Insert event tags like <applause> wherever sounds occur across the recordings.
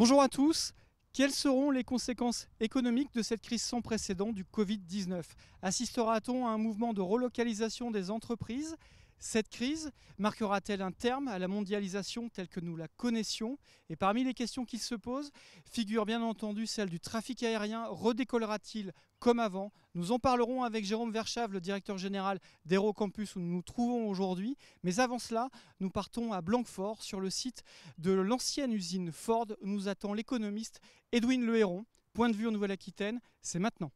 Bonjour à tous. Quelles seront les conséquences économiques de cette crise sans précédent du Covid-19 Assistera-t-on à un mouvement de relocalisation des entreprises cette crise marquera-t-elle un terme à la mondialisation telle que nous la connaissions Et parmi les questions qui se posent figure bien entendu celle du trafic aérien. Redécollera-t-il comme avant Nous en parlerons avec Jérôme Verchave, le directeur général Campus où nous nous trouvons aujourd'hui. Mais avant cela, nous partons à Blanquefort sur le site de l'ancienne usine Ford. Où nous attend l'économiste Edwin Le Héron. Point de vue en Nouvelle-Aquitaine, c'est maintenant.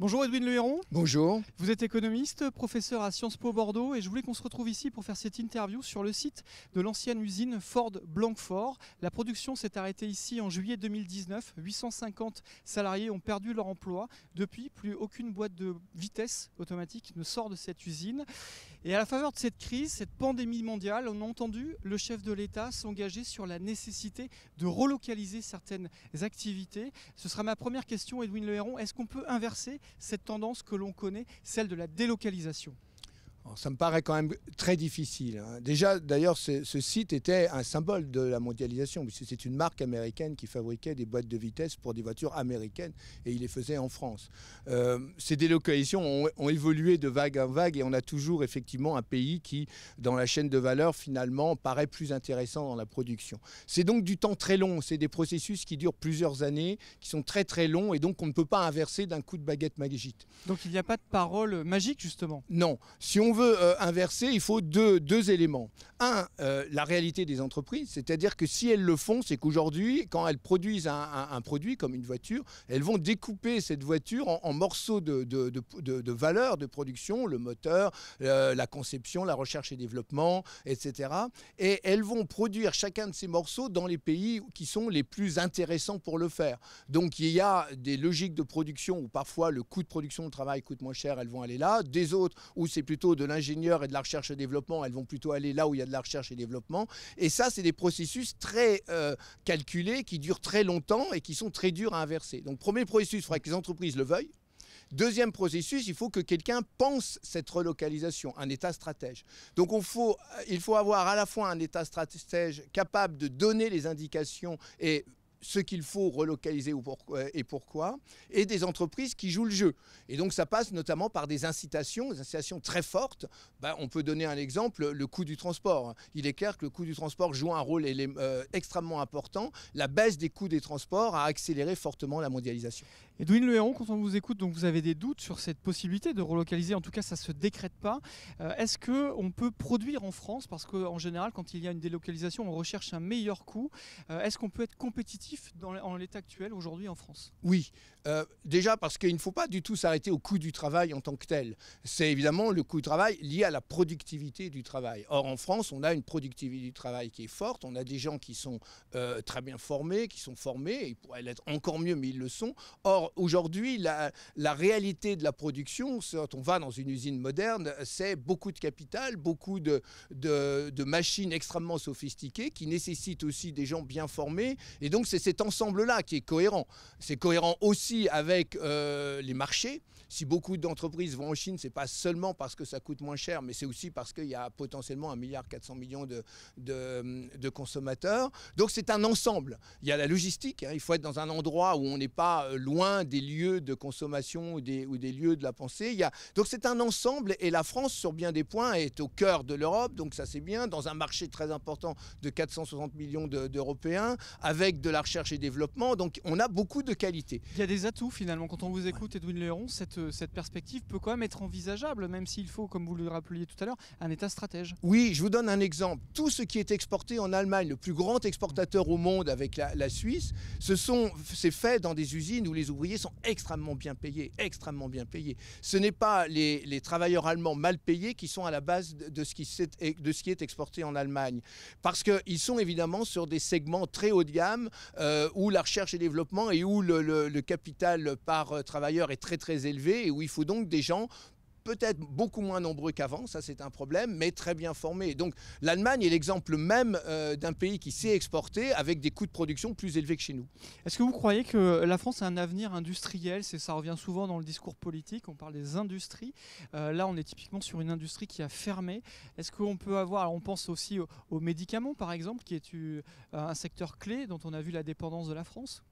Bonjour Edwin Lehéron. Bonjour. Vous êtes économiste, professeur à Sciences Po Bordeaux et je voulais qu'on se retrouve ici pour faire cette interview sur le site de l'ancienne usine Ford Blancfort. La production s'est arrêtée ici en juillet 2019. 850 salariés ont perdu leur emploi. Depuis, plus aucune boîte de vitesse automatique ne sort de cette usine. Et à la faveur de cette crise, cette pandémie mondiale, on a entendu le chef de l'État s'engager sur la nécessité de relocaliser certaines activités. Ce sera ma première question, Edwin Lehéron. Est-ce qu'on peut inverser cette tendance que l'on connaît, celle de la délocalisation ça me paraît quand même très difficile. Hein. Déjà, d'ailleurs, ce, site était un symbole de la mondialisation, puisque c'est une marque américaine qui fabriquait des boîtes de vitesse pour des voitures américaines et il les faisait en France. Euh, ces délocalisations ont, ont, évolué de vague en vague et on a toujours effectivement un pays qui, dans la chaîne de valeur, finalement, paraît plus intéressant dans la production. C'est donc du temps très long, c'est des processus qui durent plusieurs années, qui sont très très longs et donc on ne peut pas inverser d'un coup de baguette magique. Donc il n'y a pas de parole magique justement Non. Si on euh, inverser, il faut deux, deux éléments. Un, euh, la réalité des entreprises, c'est-à-dire que si elles le font, c'est qu'aujourd'hui, quand elles produisent un, produit comme une voiture, elles vont découper cette voiture en, morceaux de, de, de, de, valeur de production, le moteur, euh, la conception, la recherche et développement, etc. Et elles vont produire chacun de ces morceaux dans les pays qui sont les plus intéressants pour le faire. Donc il y a des logiques de production où parfois le coût de production de travail coûte moins cher, elles vont aller là, des autres où c'est plutôt de l'ingénieur et de la recherche et développement, elles vont plutôt aller là où il y a de la recherche et développement. Et ça, c'est des processus très euh, calculés qui durent très longtemps et qui sont très durs à inverser. Donc, premier processus, il faudrait que les entreprises le veuillent. Deuxième processus, il faut que quelqu'un pense cette relocalisation, un État stratège. Donc euh, il faut avoir à la fois un État stratège capable de donner les indications et ce qu'il faut relocaliser et pourquoi, et des entreprises qui jouent le jeu. Et donc ça passe notamment par des incitations, des incitations très fortes. Bah, on peut donner un exemple, le coût du transport. Il est clair que le coût du transport joue un rôle euh, extrêmement important. La baisse des coûts des transports a accéléré fortement la mondialisation. Edwin Leheron, quand on vous écoute, donc vous avez des doutes sur cette possibilité de relocaliser, en tout cas ça ne se décrète pas. Euh, est-ce qu'on peut produire en France Parce qu'en général, quand il y a une délocalisation, on recherche un meilleur coût. Euh, est-ce qu'on peut être compétitif dans, en l'état actuel aujourd'hui en France Oui, euh, déjà parce qu'il ne faut pas du tout s'arrêter au coût du travail en tant que tel. C'est évidemment le coût du travail lié à la productivité du travail. Or, en France, on a une productivité du travail qui est forte, on a des gens qui sont euh, très bien formés, qui sont formés, ils pourraient l'être encore mieux, mais ils le sont. Or, aujourd'hui, la, la, réalité de la production, quand on va dans une usine moderne, c'est beaucoup de capital, beaucoup de, de machines extrêmement sophistiquées qui nécessitent aussi des gens bien formés, et donc c'est c'est cet ensemble-là qui est cohérent. C'est cohérent aussi avec euh, les marchés. Si beaucoup d'entreprises vont en Chine, c'est pas seulement parce que ça coûte moins cher, mais c'est aussi parce qu'il y a potentiellement 1,4 milliard de, de, hum, de consommateurs. Donc c'est un ensemble. Il y a la logistique. Hein. Il faut être dans un endroit où on n'est pas euh, loin des lieux de consommation ou des, ou des lieux de la pensée. Il y a... Donc c'est un ensemble et la France, sur bien des points, est au cœur de l'Europe. Donc ça c'est bien, dans un marché très important de 460 millions d'Européens, avec de la recherche et développement. Donc on a beaucoup de qualités. Il y a des atouts finalement. Quand on vous écoute, ouais. Edwin Léron, cette, euh, cette perspective peut quand même être envisageable, même s'il faut, comme vous le rappeliez tout à l'heure, un État stratège. Oui, je vous donne un exemple. Tout ce qui est exporté en Allemagne, le plus grand exportateur au monde avec la, Suisse, ce sont, c'est fait dans des usines où les ouvriers sont extrêmement bien payés, extrêmement bien payés. Ce n'est pas les, les, travailleurs allemands mal payés qui sont à la base de, ce qui, de ce qui est exporté en Allemagne, parce qu'ils sont évidemment sur des segments très haut de gamme euh, où la recherche et développement et où le, le capital par euh, travailleur est très très élevé et où il faut donc des gens peut-être beaucoup moins nombreux qu'avant, ça c'est un problème, mais très bien formés. Donc l'Allemagne est l'exemple même euh, d'un pays qui sait exporter avec des coûts de production plus élevés que chez nous. Est-ce que vous croyez que la France a un avenir industriel Ça revient souvent dans le discours politique, on parle des industries. Euh, là, on est typiquement sur une industrie qui a fermé. Est-ce qu'on peut avoir, on pense aussi aux médicaments par exemple, qui est euh, un secteur clé dont on a vu la dépendance de la France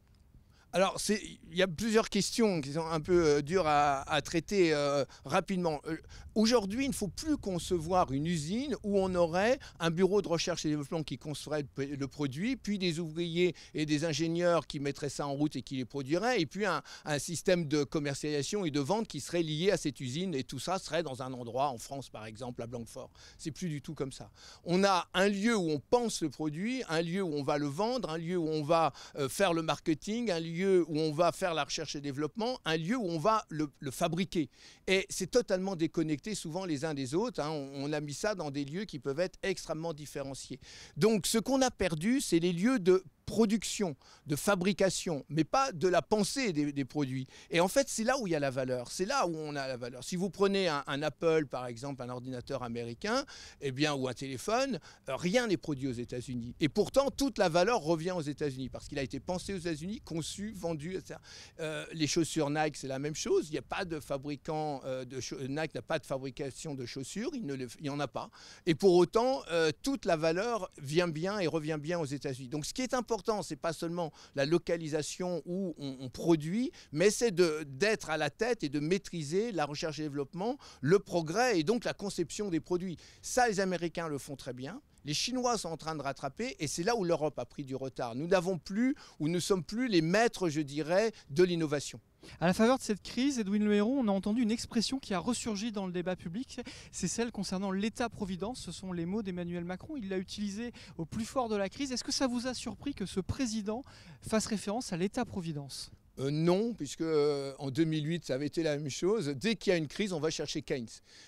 alors, il y a plusieurs questions qui sont un peu euh, dures à, traiter euh, rapidement. Euh, aujourd'hui, il ne faut plus concevoir une usine où on aurait un bureau de recherche et développement qui construirait le, produit, puis des ouvriers et des ingénieurs qui mettraient ça en route et qui les produiraient, et puis un, système de commercialisation et de vente qui serait lié à cette usine, et tout ça serait dans un endroit, en France par exemple, à Blanquefort. C'est plus du tout comme ça. On a un lieu où on pense le produit, un lieu où on va le vendre, un lieu où on va faire le marketing, un lieu où on va faire la recherche et développement, un lieu où on va le, fabriquer. Et c'est totalement déconnecté souvent les uns des autres. Hein. on, a mis ça dans des lieux qui peuvent être extrêmement différenciés. Donc ce qu'on a perdu, c'est les lieux de production, de fabrication, mais pas de la pensée des, produits. Et en fait, c'est là où il y a la valeur. C'est là où on a la valeur. Si vous prenez un, Apple, par exemple, un ordinateur américain, et eh bien, ou un téléphone, euh, rien n'est produit aux États-Unis. Et pourtant, toute la valeur revient aux États-Unis parce qu'il a été pensé aux États-Unis, conçu, vendu, etc. Euh, les chaussures Nike, c'est la même chose. Il n'y a pas de fabricant euh, de Nike n'a pas de fabrication de chaussures. Il ne en a pas. Et pour autant, toute la valeur vient bien et revient bien aux États-Unis. Donc, ce qui est important important, n'est pas seulement la localisation où on, produit, mais c'est d'être à la tête et de maîtriser la recherche et développement, le progrès et donc la conception des produits. Ça, les Américains le font très bien. Les Chinois sont en train de rattraper et c'est là où l'Europe a pris du retard. Nous n'avons plus ou ne sommes plus les maîtres, je dirais, de l'innovation. À la faveur de cette crise, Edwin Héron, on a entendu une expression qui a ressurgi dans le débat public, c'est celle concernant l'État-providence. Ce sont les mots d'Emmanuel Macron. Il l'a utilisé au plus fort de la crise. Est-ce que ça vous a surpris que ce président fasse référence à l'État-providence euh, non, puisque euh, en 2008, ça avait été la même chose. Dès qu'il y a une crise, on va chercher Keynes.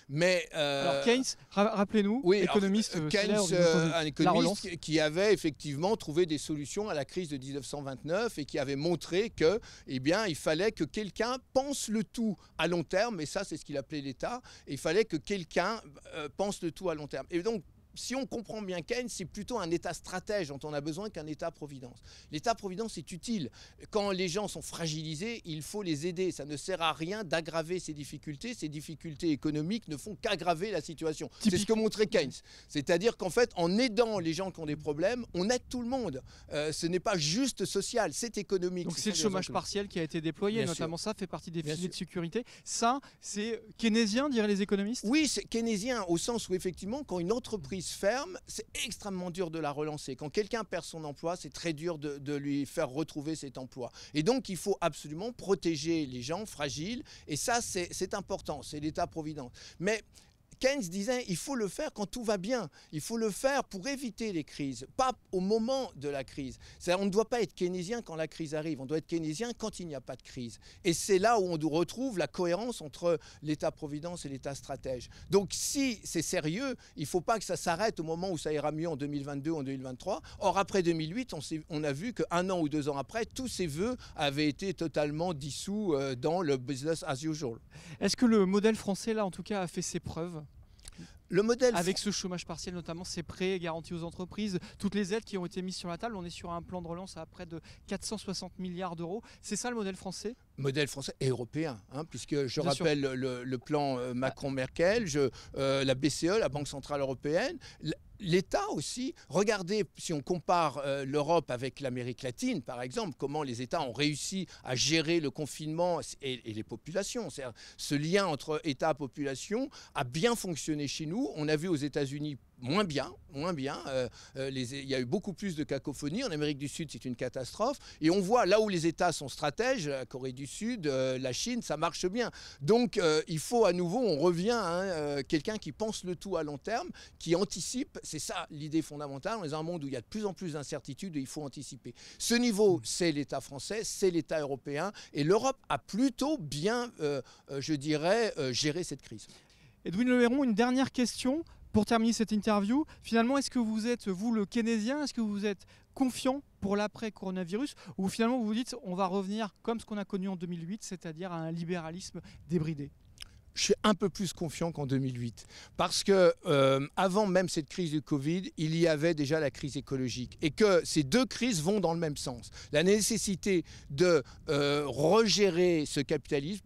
Mais euh, alors Keynes, rappelez-nous, économiste, Keynes, un économiste qui avait effectivement trouvé des solutions à la crise de 1929 et qui avait montré que, eh bien, il fallait que quelqu'un pense le tout à long terme. Et ça, c'est ce qu'il appelait l'État. Il fallait que quelqu'un pense le tout à long terme. Et donc si on comprend bien Keynes, c'est plutôt un État stratège dont on a besoin qu'un État-providence. L'État-providence est utile. Quand les gens sont fragilisés, il faut les aider. Ça ne sert à rien d'aggraver ces difficultés. Ces difficultés économiques ne font qu'aggraver la situation. C'est ce que montrait Keynes. C'est-à-dire qu'en fait, en aidant les gens qui ont des problèmes, on aide tout le monde. Euh, ce n'est pas juste social, c'est économique. Donc c'est le chômage partiel qui a été déployé, notamment ça fait partie des filets de sécurité. Ça, c'est keynésien, diraient les économistes Oui, c'est keynésien au sens où effectivement, quand une entreprise ferme, c'est extrêmement dur de la relancer. Quand quelqu'un perd son emploi, c'est très dur de, de, lui faire retrouver cet emploi. Et donc, il faut absolument protéger les gens fragiles. Et ça, c'est important. C'est l'État-providence. Mais Keynes disait il faut le faire quand tout va bien, il faut le faire pour éviter les crises, pas au moment de la crise. On ne doit pas être keynésien quand la crise arrive, on doit être keynésien quand il n'y a pas de crise. Et c'est là où on retrouve la cohérence entre l'État-providence et l'État stratège. Donc si c'est sérieux, il ne faut pas que ça s'arrête au moment où ça ira mieux en 2022 ou en 2023. Or, après 2008, on, on a vu qu'un an ou deux ans après, tous ces vœux avaient été totalement dissous euh, dans le business as usual. Est-ce que le modèle français, là, en tout cas, a fait ses preuves modèle. Avec ce chômage partiel, notamment, ces prêts garantis aux entreprises, toutes les aides qui ont été mises sur la table, on est sur un plan de relance à près de 460 milliards d'euros. C'est ça le modèle français Modèle français et européen, hein, puisque je rappelle le, plan euh, Macron-Merkel, euh, la BCE, la Banque Centrale Européenne. L'État aussi, regardez si on compare euh, l'Europe avec l'Amérique latine, par exemple, comment les États ont réussi à gérer le confinement et, les populations. Ce lien entre État-population a bien fonctionné chez nous. On a vu aux États-Unis moins bien, moins bien. Euh, euh, les, il y a eu beaucoup plus de cacophonie. En Amérique du Sud, c'est une catastrophe. Et on voit là où les États sont stratèges, la Corée du Sud, euh, la Chine, ça marche bien. Donc il faut à nouveau, on revient à hein, quelqu'un qui pense le tout à long terme, qui anticipe. C'est ça l'idée fondamentale. On est dans un monde où il y a de plus en plus d'incertitudes et il faut anticiper. Ce niveau, mm. c'est l'État français, c'est l'État européen. Et l'Europe a plutôt bien, je dirais, géré cette crise. Edwin Héron, une dernière question. Pour terminer cette interview, finalement, est-ce que vous êtes, vous, le keynésien, est-ce que vous êtes confiant pour l'après-coronavirus ou finalement vous vous dites on va revenir comme ce qu'on a connu en 2008, c'est-à-dire à un libéralisme débridé je suis un peu plus confiant qu'en 2008. Parce que euh, avant même cette crise du Covid, il y avait déjà la crise écologique. Et que ces deux crises vont dans le même sens. La nécessité de euh, regérer ce capitalisme,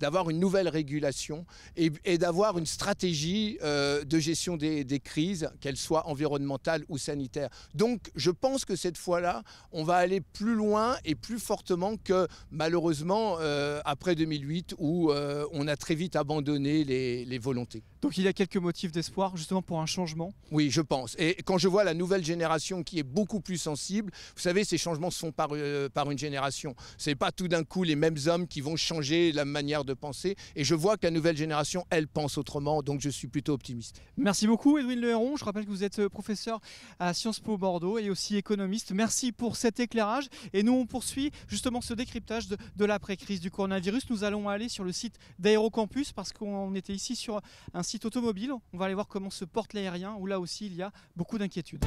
d'avoir une nouvelle régulation et, d'avoir une stratégie euh, de gestion des, des crises, qu'elles soient environnementales ou sanitaires. Donc je pense que cette fois-là, on va aller plus loin et plus fortement que malheureusement après 2008 où on a très vite abandonner les, volontés. Donc il y a quelques motifs d'espoir justement pour un changement Oui, je pense. Et quand je vois la nouvelle génération qui est beaucoup plus sensible, vous savez, ces changements se font par, euh, une génération. Ce n'est pas tout d'un coup les mêmes hommes qui vont changer la manière de penser. Et je vois que la nouvelle génération, elle pense autrement, donc je suis plutôt optimiste. Merci beaucoup Edwin Héron. Je rappelle que vous êtes euh, professeur à Sciences Po Bordeaux et aussi économiste. Merci pour cet éclairage. Et nous, on poursuit justement ce décryptage de, de l'après-crise du coronavirus. Nous allons aller sur le site d'Aérocampus parce qu'on était ici sur un site automobile. On va aller voir comment se porte l'aérien, où là aussi il y a beaucoup d'inquiétudes.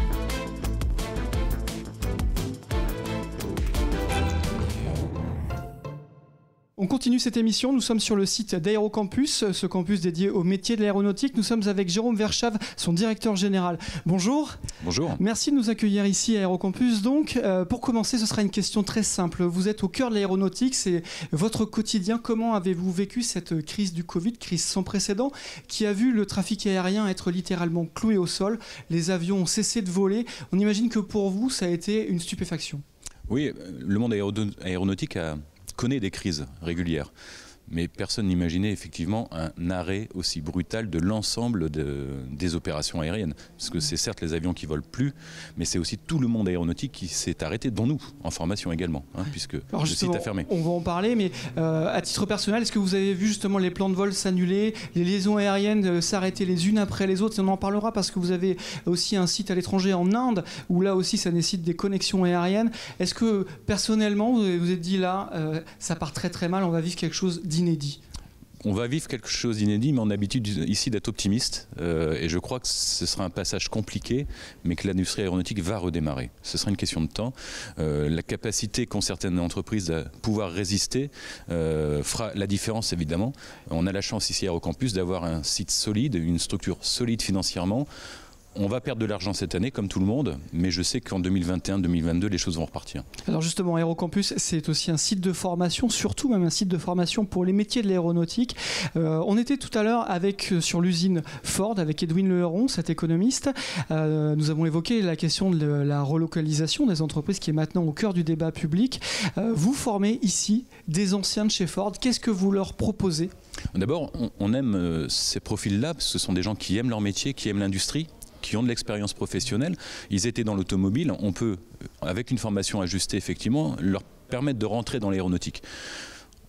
On continue cette émission. Nous sommes sur le site d'Aérocampus, ce campus dédié au métier de l'aéronautique. Nous sommes avec Jérôme Verchave, son directeur général. Bonjour. Bonjour. Merci de nous accueillir ici à Aérocampus. Donc, euh, pour commencer, ce sera une question très simple. Vous êtes au cœur de l'aéronautique, c'est votre quotidien. Comment avez-vous vécu cette crise du Covid, crise sans précédent, qui a vu le trafic aérien être littéralement cloué au sol Les avions ont cessé de voler. On imagine que pour vous, ça a été une stupéfaction. Oui, euh, le monde aéronautique a connaît des crises régulières mais personne n'imaginait effectivement un arrêt aussi brutal de l'ensemble de, des opérations aériennes. Parce que mmh. c'est certes les avions qui volent plus, mais c'est aussi tout le monde aéronautique qui s'est arrêté, dont nous, en formation également, hein, puisque le site a fermé. On va en parler, mais euh, à titre personnel, est-ce que vous avez vu justement les plans de vol s'annuler, les liaisons aériennes euh, s'arrêter les unes après les autres On en parlera parce que vous avez aussi un site à l'étranger en Inde, où là aussi ça nécessite des connexions aériennes. Est-ce que personnellement, vous vous êtes dit là, euh, ça part très très mal, on va vivre quelque chose d'inévitable on va vivre quelque chose d'inédit, mais on a l'habitude ici d'être optimiste. Euh, et je crois que ce sera un passage compliqué, mais que l'industrie aéronautique va redémarrer. Ce sera une question de temps. Euh, la capacité qu'ont certaines entreprises à pouvoir résister euh, fera la différence, évidemment. On a la chance ici à Aérocampus d'avoir un site solide, une structure solide financièrement on va perdre de l'argent cette année, comme tout le monde, mais je sais qu'en 2021-2022, les choses vont repartir. Alors justement, Aérocampus, c'est aussi un site de formation, surtout même un site de formation pour les métiers de l'aéronautique. Euh, on était tout à l'heure avec euh, sur l'usine Ford avec Edwin Leheron, cet économiste. Euh, nous avons évoqué la question de la relocalisation des entreprises qui est maintenant au cœur du débat public. vous formez ici des anciens de chez Ford. Qu'est-ce que vous leur proposez D'abord, on, on aime ces profils-là, parce que ce sont des gens qui aiment leur métier, qui aiment l'industrie qui ont de l'expérience professionnelle, ils étaient dans l'automobile, on peut, euh, avec une formation ajustée effectivement, leur permettre de rentrer dans l'aéronautique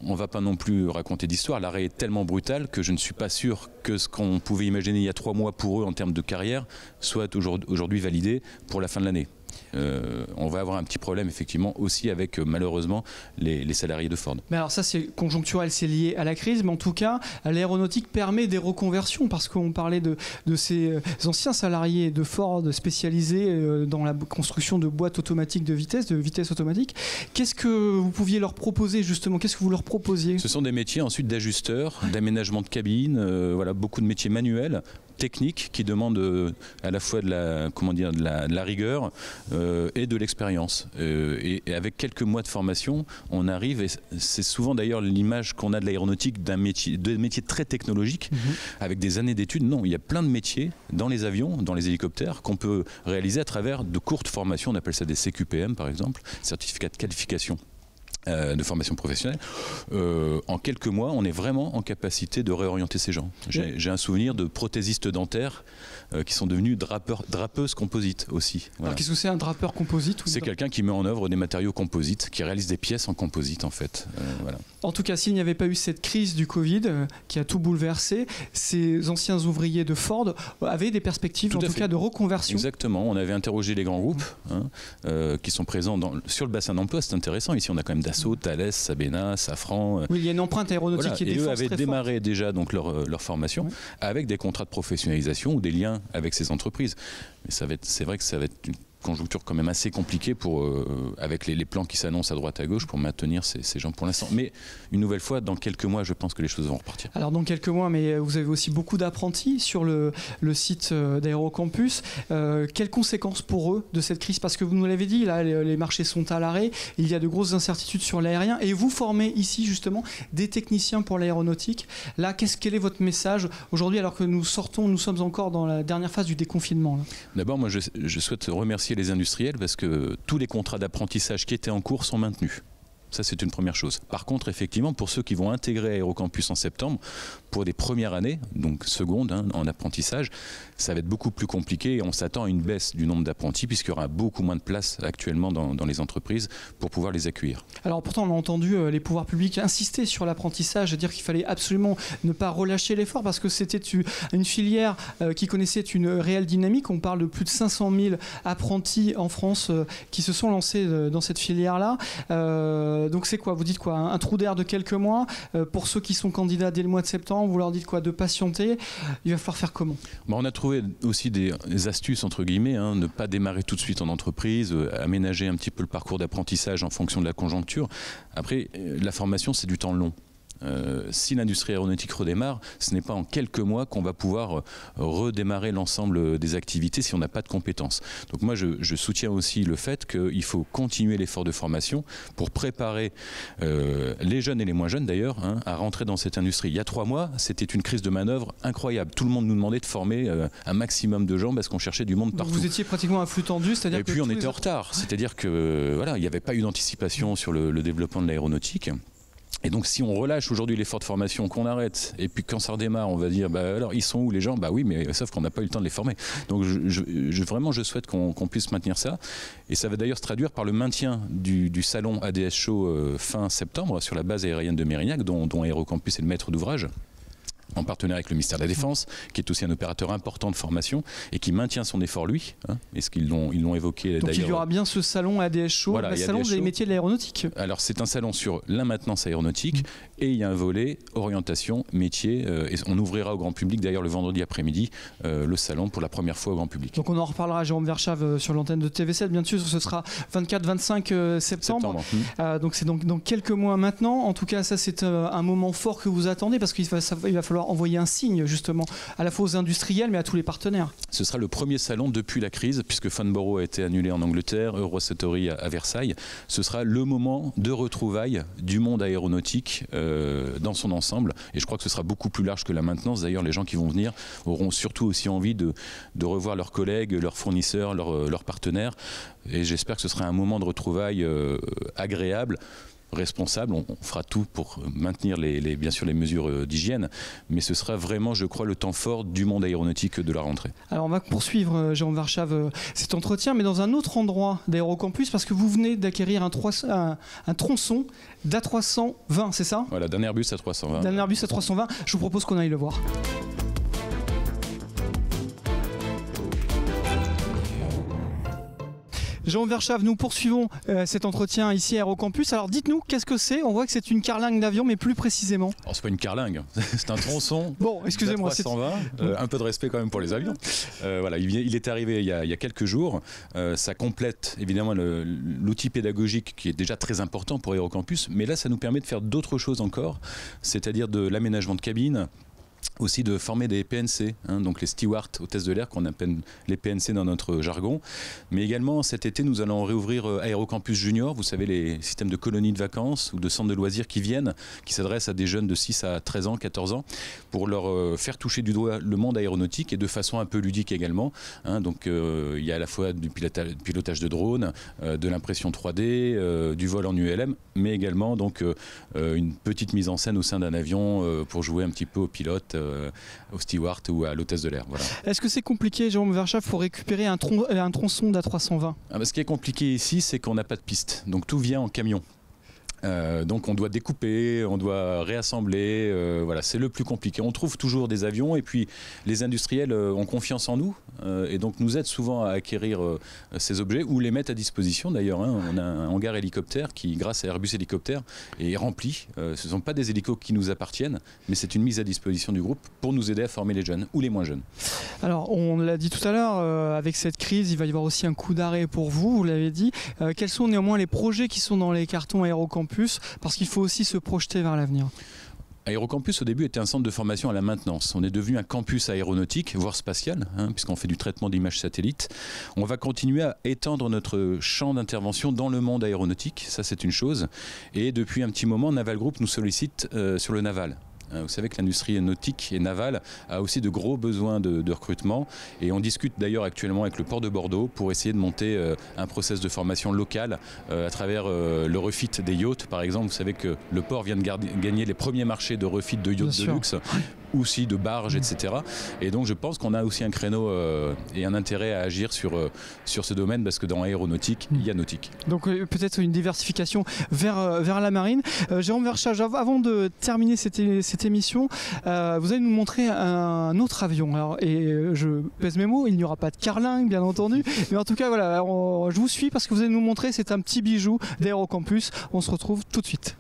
on ne va pas non plus raconter d'histoire. L'arrêt est tellement brutal que je ne suis pas sûr que ce qu'on pouvait imaginer il y a trois mois pour eux en termes de carrière soit aujourd'hui validé pour la fin de l'année. Euh, on va avoir un petit problème effectivement aussi avec euh, malheureusement les, salariés de Ford. Mais alors ça c'est conjoncturel, c'est lié à la crise, mais en tout cas l'aéronautique permet des reconversions parce qu'on parlait de, ces euh, anciens salariés de Ford spécialisés dans la construction de boîtes automatiques de vitesse, de vitesse automatique. Qu'est-ce que vous pouviez leur proposer justement Qu'est-ce que vous leur proposiez Ce sont des métiers ensuite d'ajusteurs, d'aménagement de cabine, voilà beaucoup de métiers manuels technique qui demande euh, à la fois de la, comment dire, de la, rigueur euh, et de l'expérience. Euh, et, avec quelques mois de formation, on arrive, et c'est souvent d'ailleurs l'image qu'on a de l'aéronautique d'un métier, de métier très technologique, mhm. avec des années d'études. Non, il y a plein de métiers dans les avions, dans les hélicoptères, qu'on peut réaliser à travers de courtes formations, on appelle ça des CQPM par exemple, certificat de qualification euh, de formation professionnelle, euh, en quelques mois, on est vraiment en capacité de réorienter ces gens. J'ai un souvenir de prothésistes dentaires euh, qui sont devenus drapeurs, drapeuses composites aussi. Alors qu'est-ce que c'est un drapeur composite C'est quelqu'un qui met en œuvre des matériaux composites, qui réalise des pièces en composite en fait. En tout cas, s'il n'y avait pas eu cette crise du Covid qui a tout bouleversé, ces anciens ouvriers de Ford avaient des perspectives en tout cas de reconversion. Exactement, on avait interrogé les grands groupes mm. hein, qui sont présents sur le bassin d'emploi, c'est intéressant, ici on a quand même Dassault, Thales, Sabena, Safran. Euh, oui, il y a une empreinte aéronautique qui est Et eux avaient démarré déjà donc leur, euh, formation avec des contrats de professionnalisation ou des liens avec ces entreprises. Mais ça va c'est vrai que ça va être une conjoncture quand même assez compliquée pour, euh, avec les, plans qui s'annoncent à droite à gauche pour maintenir ces, gens pour l'instant. Mais une nouvelle fois, dans quelques mois, je pense que les choses vont repartir. Alors dans quelques mois, mais vous avez aussi beaucoup d'apprentis sur le, le site euh, d'Aérocampus. Euh, quelles conséquences pour eux de cette crise Parce que vous nous l'avez dit, là, les, marchés sont à l'arrêt, il y a de grosses incertitudes sur l'aérien, et vous formez ici justement des techniciens pour l'aéronautique. Là, quest quel est votre message aujourd'hui alors que nous sortons, nous sommes encore dans la dernière phase du déconfinement D'abord, moi, je, je souhaite remercier les industriels parce que tous les contrats d'apprentissage qui étaient en cours sont maintenus. Ça, c'est une première chose. Par contre, effectivement, pour ceux qui vont intégrer Aérocampus en septembre, pour des premières années, donc secondes hein, en apprentissage, ça va être beaucoup plus compliqué on s'attend à une baisse du nombre d'apprentis puisqu'il y aura beaucoup moins de place actuellement dans, les entreprises pour pouvoir les accueillir. Alors pourtant, on a entendu euh, les pouvoirs publics insister sur l'apprentissage et dire qu'il fallait absolument ne pas relâcher l'effort parce que c'était une filière euh, qui connaissait une réelle dynamique. On parle de plus de 500 000 apprentis en France euh, qui se sont lancés dans cette filière-là. Euh, donc c'est quoi Vous dites quoi Un trou d'air de quelques mois euh, Pour ceux qui sont candidats dès le mois de septembre, vous leur dites quoi De patienter Il va falloir faire comment bah, On a trouvé aussi des, astuces, entre guillemets, hein, ne pas démarrer tout de suite en entreprise, euh, aménager un petit peu le parcours d'apprentissage en fonction de la conjoncture. Après, la formation, c'est du temps long. Euh, si l'industrie aéronautique redémarre, ce n'est pas en quelques mois qu'on va pouvoir euh, redémarrer l'ensemble des activités si on n'a pas de compétences. Donc moi, je, soutiens aussi le fait qu'il faut continuer l'effort de formation pour préparer euh, les jeunes et les moins jeunes d'ailleurs hein, à rentrer dans cette industrie. Il y a trois mois, c'était une crise de manœuvre incroyable. Tout le monde nous demandait de former un maximum de gens parce qu'on cherchait du monde partout. Vous étiez pratiquement un flux tendu, c'est-à-dire Et puis on était en retard, c'est-à-dire que voilà, il n'y avait pas eu d'anticipation sur le développement de l'aéronautique. Et donc si on relâche aujourd'hui l'effort de formation, qu'on arrête, et puis quand ça redémarre, on va dire, bah alors ils sont où les gens Bah oui, mais euh, sauf qu'on n'a pas eu le temps de les former. Donc je, je, vraiment, je souhaite qu'on puisse maintenir ça. Et ça va d'ailleurs se traduire par le maintien du, salon ADS Show euh, fin septembre sur la base aérienne de Mérignac, dont, dont Aérocampus est le maître d'ouvrage en partenariat avec le ministère de la Défense, qui est aussi un opérateur important de formation et qui maintient son effort lui. est-ce hein, qu'ils l'ont, ils l'ont évoqué Donc il y aura bien ce salon à le salon des métiers de l'aéronautique. Alors c'est un salon sur la maintenance aéronautique mm. Et il y a un volet orientation, métier. Euh, et on ouvrira au grand public, d'ailleurs, le vendredi après-midi, euh, le salon pour la première fois au grand public. Donc on en reparlera à Jérôme Verchave euh, sur l'antenne de TV7, bien sûr. Ce sera 24-25 septembre. Mm. donc c'est donc dans quelques mois maintenant. En tout cas, ça, c'est un moment fort que vous attendez parce qu'il va, il va falloir envoyer un signe, justement, à la fois aux industriels, mais à tous les partenaires. Ce sera le premier salon depuis la crise, puisque Funborough a été annulé en Angleterre, Eurosatory à, Versailles. Ce sera le moment de retrouvailles du monde aéronautique. Euh, dans son ensemble. Et je crois que ce sera beaucoup plus large que la maintenance. D'ailleurs, les gens qui vont venir auront surtout aussi envie de, revoir leurs collègues, leurs fournisseurs, euh, leurs, partenaires. Et j'espère que ce sera un moment de retrouvailles euh, agréable responsable. On, fera tout pour euh, maintenir les, bien sûr les mesures euh, d'hygiène, mais ce sera vraiment, je crois, le temps fort du monde aéronautique de la rentrée. Alors on va poursuivre, euh, Jérôme Varchave, cet entretien, mais dans un autre endroit d'Aérocampus, parce que vous venez d'acquérir un, un, tronçon d'A320, c'est ça Voilà, d'un Airbus A320. D'un Airbus A320, je vous propose qu'on aille le voir. Jean Verchave, nous poursuivons euh, cet entretien ici à Aérocampus. Alors dites-nous, qu'est-ce que c'est On voit que c'est une carlingue d'avion, mais plus précisément. Alors oh, c'est pas une carlingue, <laughs> c'est un tronçon. bon, excusez-moi. c'est euh, un peu de respect quand même pour les avions. Euh, voilà, il, est arrivé il y a, quelques jours. ça complète évidemment l'outil pédagogique qui est déjà très important pour Aérocampus, mais là ça nous permet de faire d'autres choses encore, c'est-à-dire de l'aménagement de cabine, aussi de former des PNC, hein, donc les stewards hôtesses de l'air qu'on appelle les PNC dans notre jargon. Mais également cet été, nous allons réouvrir Aerocampus Aérocampus Junior, vous savez les systèmes de colonies de vacances ou de centres de loisirs qui viennent, qui s'adressent à des jeunes de 6 à 13 ans, 14 ans, pour leur euh, faire toucher du doigt le monde aéronautique et de façon un peu ludique également. Hein. donc euh, il y a à la fois du pilotage de drone, euh, de l'impression 3D, du vol en ULM, mais également donc une petite mise en scène au sein d'un avion pour jouer un petit peu au pilotes euh, au steward ou à l'hôtesse de l'air. Est-ce que c'est compliqué, Jérôme Verchat, pour récupérer un, euh, un tronçon d'A320 ah, bah, Ce qui est compliqué ici, c'est qu'on n'a pas de piste. Donc tout vient en camion. Euh, donc on doit découper, on doit réassembler, voilà, c'est le plus compliqué. On trouve toujours des avions et puis les industriels ont confiance en nous, euh, et donc nous aide souvent à acquérir euh, ces objets ou les mettre à disposition d'ailleurs. Hein. On a un hangar hélicoptère qui, grâce à Airbus Hélicoptère, est rempli. Euh, ce ne sont pas des hélicos qui nous appartiennent, mais c'est une mise à disposition du groupe pour nous aider à former les jeunes ou les moins jeunes. Alors on l'a dit tout à l'heure, avec cette crise, il va y avoir aussi un coup d'arrêt pour vous, vous l'avez dit. quels sont néanmoins les projets qui sont dans les cartons Aérocampus Parce qu'il faut aussi se projeter vers l'avenir. Aérocampus au début était un centre de formation à la maintenance. On est devenu un campus aéronautique, voire spatial, hein, puisqu'on fait du traitement d'images satellites. On va continuer à étendre notre champ d'intervention dans le monde aéronautique, ça c'est une chose. Et depuis un petit moment, Naval Group nous sollicite euh, sur le naval. Euh, vous savez que l'industrie nautique et navale a aussi de gros besoins de, recrutement et on discute d'ailleurs actuellement avec le port de Bordeaux pour essayer de monter euh, un process de formation locale euh, à travers le refit des yachts. Par exemple, vous savez que le port vient de gagner les premiers marchés de refit de yachts de luxe aussi de barges, etc. Et donc je pense qu'on a aussi un créneau euh, et un intérêt à agir sur, euh, sur ce domaine parce que dans aéronautique, il y a nautique. Donc euh, peut-être une diversification vers, vers la marine. Jérôme Verchage, avant de terminer cette, cette émission, vous allez nous montrer un autre avion. Alors, et je pèse mes mots, il n'y aura pas de carlingue bien entendu. Mais en tout cas, voilà, je vous suis parce que vous allez nous montrer, c'est un petit bijou d'Aérocampus. On se retrouve tout de suite.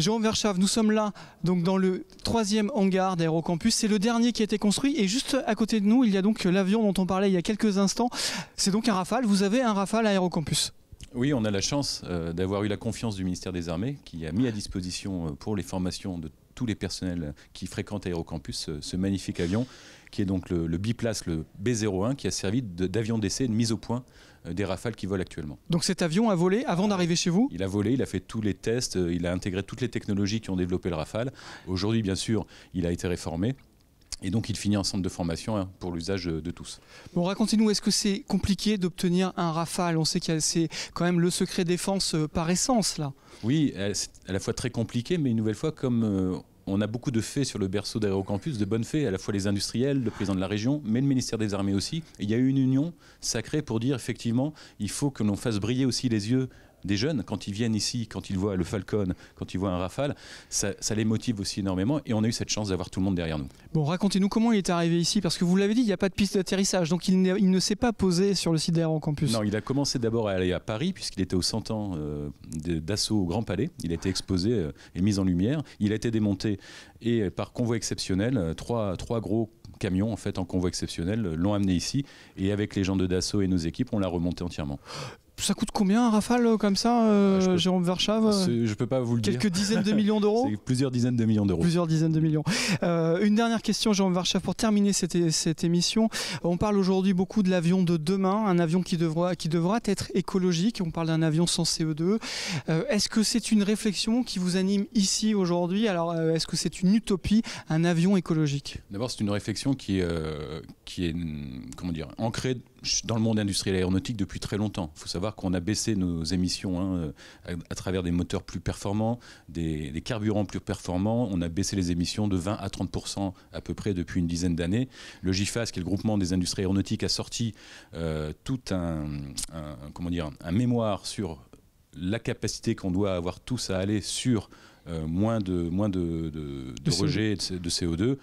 Jérôme Verschave, nous sommes là donc dans le troisième hangar d'Aérocampus. C'est le dernier qui a été construit et juste à côté de nous, il y a donc l'avion dont on parlait il y a quelques instants. C'est donc un Rafale. Vous avez un Rafale à Aérocampus. Oui, on a la chance euh, d'avoir eu la confiance du ministère des Armées qui a mis à disposition euh, pour les formations de tous les personnels euh, qui fréquentent Aérocampus ce magnifique avion qui est donc le, biplace, le B-01, qui a servi d'avion d'essai, de mise au point euh, des Rafales qui volent actuellement. Donc cet avion a volé avant d'arriver chez vous Il a volé, il a fait tous les tests, euh, il a intégré toutes les technologies qui ont développé le Rafale. Aujourd'hui, bien sûr, il a été réformé. Et donc il finit en centre de formation hein, pour l'usage euh, de tous. Bon, racontez-nous, est-ce que c'est compliqué d'obtenir un Rafale On sait que c'est quand même le secret défense par essence, là. Oui, c'est à la fois très compliqué, mais une nouvelle fois, comme on a beaucoup de faits sur le berceau d'Aérocampus, de bonnes faits, à la fois les industriels, le président de la région, mais le ministère des Armées aussi. il y a eu une union sacrée pour dire effectivement, il faut que l'on fasse briller aussi les yeux des jeunes, quand ils viennent ici, quand ils voient le Falcon, quand ils voient un Rafale, ça, les motive aussi énormément et on a eu cette chance d'avoir tout le monde derrière nous. Bon, racontez-nous comment il est arrivé ici, parce que vous l'avez dit, il n'y a pas de piste d'atterrissage, donc il, ne s'est pas posé sur le site en Campus. Non, il a commencé d'abord à aller à Paris, puisqu'il était au 100 ans euh, d'assaut au Grand Palais. Il a été exposé euh, et mis en lumière. Il a été démonté et euh, par convoi exceptionnel, trois, trois gros camions en fait en convoi exceptionnel l'ont amené ici et avec les gens de Dassault et nos équipes, on l'a remonté entièrement. <gasps> Ça coûte combien un rafale euh, comme ça, euh, ah, Jérôme ah, euh Je peux pas vous le dire. Quelques dizaines de <laughs> millions d'euros Plusieurs dizaines de millions d'euros. Plusieurs dizaines de millions. une dernière question, Jérôme Verchave, pour terminer cette, émission. On parle aujourd'hui beaucoup de l'avion de demain, un avion qui devra, être écologique. On parle d'un avion sans CO2. est-ce que c'est une réflexion qui vous anime ici aujourd'hui Alors, est-ce que c'est une utopie, un avion écologique D'abord, c'est une réflexion qui, qui est hmm, comment dire, ancrée dans le monde industriel aéronautique depuis très longtemps. Il faut savoir qu'on a baissé nos émissions hein, euh, à, travers des moteurs plus performants, des, carburants plus performants. On a baissé les émissions de 20 à 30 à peu près depuis une dizaine d'années. Le GIFAS, qui est le groupement des industries aéronautiques, a sorti euh, tout un, comment dire, un mémoire sur la capacité qu'on doit avoir tous à aller sur euh, moins de, moins de, rejets de CO2.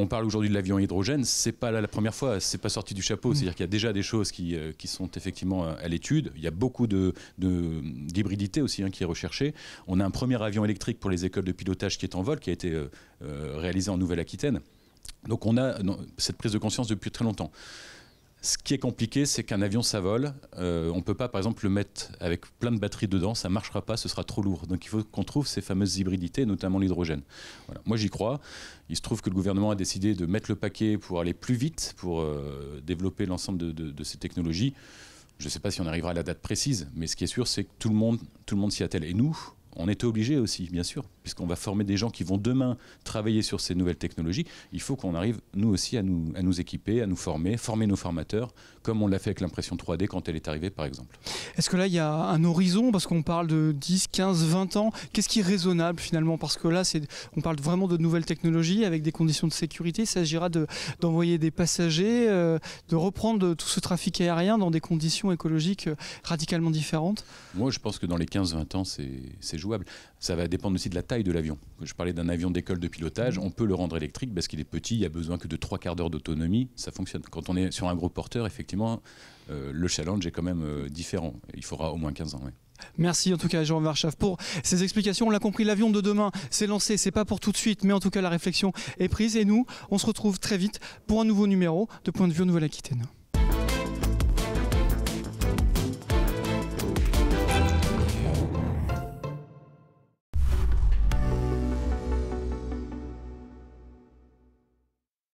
On parle aujourd'hui de l'avion hydrogène, c'est pas la, première fois, c'est pas sorti du chapeau. Mm. C'est-à-dire qu'il y a déjà des choses qui, euh, sont effectivement euh, à l'étude. Il y a beaucoup de, d'hybridité aussi hein, qui est recherchée. On a un premier avion électrique pour les écoles de pilotage qui est en vol, qui a été euh, réalisé en Nouvelle-Aquitaine. Donc on a cette prise de conscience depuis très longtemps. Ce qui est compliqué, c'est qu'un avion, ça vole. Euh, on ne peut pas, par exemple, le mettre avec plein de batteries dedans. Ça ne marchera pas, ce sera trop lourd. Donc il faut qu'on trouve ces fameuses hybridités, notamment l'hydrogène. Moi, j'y crois. Il se trouve que le gouvernement a décidé de mettre le paquet pour aller plus vite, pour euh, développer l'ensemble de, ces technologies. Je ne sais pas si on arrivera à la date précise, mais ce qui est sûr, c'est que tout le monde, tout le monde s'y attelle. Et nous, on était obligés aussi, bien sûr, puisqu'on va former des gens qui vont demain travailler sur ces nouvelles technologies, il faut qu'on arrive, nous aussi, à nous, à nous équiper, à nous former, former nos formateurs, comme on l'a fait avec l'impression 3D quand elle est arrivée, par exemple. Est-ce que là, il y a un horizon, parce qu'on parle de 10, 15, 20 ans, qu'est-ce qui est raisonnable finalement Parce que là, on parle vraiment de nouvelles technologies avec des conditions de sécurité, il s'agira d'envoyer des passagers, euh, de reprendre tout ce trafic aérien dans des conditions écologiques radicalement différentes Moi, je pense que dans les 15-20 ans, c'est jouable. Ça va dépendre aussi de la taille de l'avion. Je parlais d'un avion d'école de pilotage, on peut le rendre électrique parce qu'il est petit, il n'y a besoin que de trois quarts d'heure d'autonomie, ça fonctionne. Quand on est sur un gros porteur, effectivement, euh, le challenge est quand même euh, différent. Il faudra au moins 15 ans. Merci en tout cas à Jean Varchaf pour ces explications. On l'a compris, l'avion de demain s'est lancé, c'est pas pour tout de suite, mais en tout cas la réflexion est prise et nous, on se retrouve très vite pour un nouveau numéro de Point de vue Nouvelle-Aquitaine.